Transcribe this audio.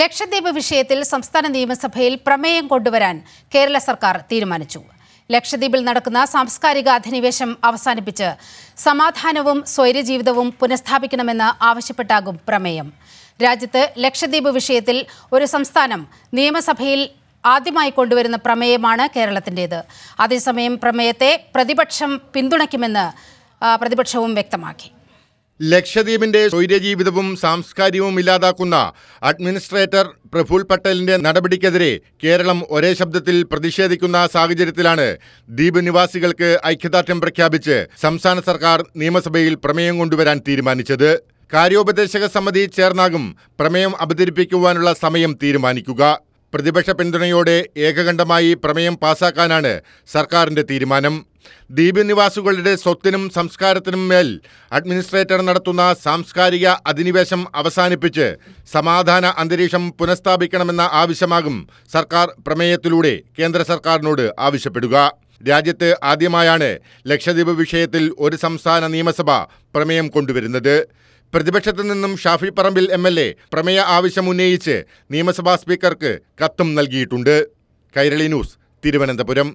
ലക്ഷദ്വീപ് വിഷയത്തിൽ സംസ്ഥാന നിയമസഭയിൽ പ്രമേയം കൊണ്ടുവരാൻ കേരള സർക്കാർ തീരുമാനിച്ചു ലക്ഷദ്വീപിൽ നടക്കുന്ന സാംസ്കാരിക അധിനിവേശം അവസാനിപ്പിച്ച് സമാധാനവും സ്വൈര്യജീവിതവും പുനഃസ്ഥാപിക്കണമെന്ന് ആവശ്യപ്പെട്ടാകും പ്രമേയം രാജ്യത്ത് ലക്ഷദ്വീപ് വിഷയത്തിൽ ഒരു സംസ്ഥാനം നിയമസഭയിൽ ആദ്യമായി കൊണ്ടുവരുന്ന പ്രമേയമാണ് കേരളത്തിൻ്റേത് അതേസമയം പ്രമേയത്തെ പ്രതിപക്ഷം പിന്തുണയ്ക്കുമെന്ന് പ്രതിപക്ഷവും വ്യക്തമാക്കി ലക്ഷദ്വീപിന്റെ സ്വൈര്യജീവിതവും സാംസ്കാരികവും ഇല്ലാതാക്കുന്ന അഡ്മിനിസ്ട്രേറ്റർ പ്രഫുൽ പട്ടേലിന്റെ നടപടിക്കെതിരെ കേരളം ഒരേ ശബ്ദത്തിൽ പ്രതിഷേധിക്കുന്ന സാഹചര്യത്തിലാണ് ദ്വീപ് നിവാസികൾക്ക് ഐക്യദാർഢ്യം പ്രഖ്യാപിച്ച് സംസ്ഥാന സർക്കാർ നിയമസഭയിൽ പ്രമേയം കൊണ്ടുവരാൻ തീരുമാനിച്ചത് കാര്യോപദേശക സമിതി ചേർന്നാകും പ്രമേയം അവതരിപ്പിക്കുവാനുള്ള സമയം തീരുമാനിക്കുക പ്രതിപക്ഷ പിന്തുണയോടെ ഏകകണ്ഠമായി പ്രമേയം പാസാക്കാനാണ് സർക്കാരിന്റെ തീരുമാനം ദ്വീപ് നിവാസികളുടെ സ്വത്തിനും സംസ്കാരത്തിനും മേൽ അഡ്മിനിസ്ട്രേറ്റർ നടത്തുന്ന സാംസ്കാരിക അധിനിവേശം അവസാനിപ്പിച്ച് സമാധാന അന്തരീക്ഷം പുനഃസ്ഥാപിക്കണമെന്ന ആവശ്യമാകും സർക്കാർ പ്രമേയത്തിലൂടെ കേന്ദ്ര സർക്കാരിനോട് ആവശ്യപ്പെടുക രാജ്യത്ത് ആദ്യമായാണ് ലക്ഷദ്വീപ് വിഷയത്തിൽ ഒരു സംസ്ഥാന നിയമസഭ പ്രമേയം കൊണ്ടുവരുന്നത് പ്രതിപക്ഷത്തു നിന്നും Shafi Parambil M L A പ്രമേയ ആവശ്യം ഉന്നയിച്ച് നിയമസഭാ സ്പീക്കർക്ക് കത്തും നൽകിയിട്ടുണ്ട് കൈരളി ന്യൂസ് തിരുവനന്തപുരം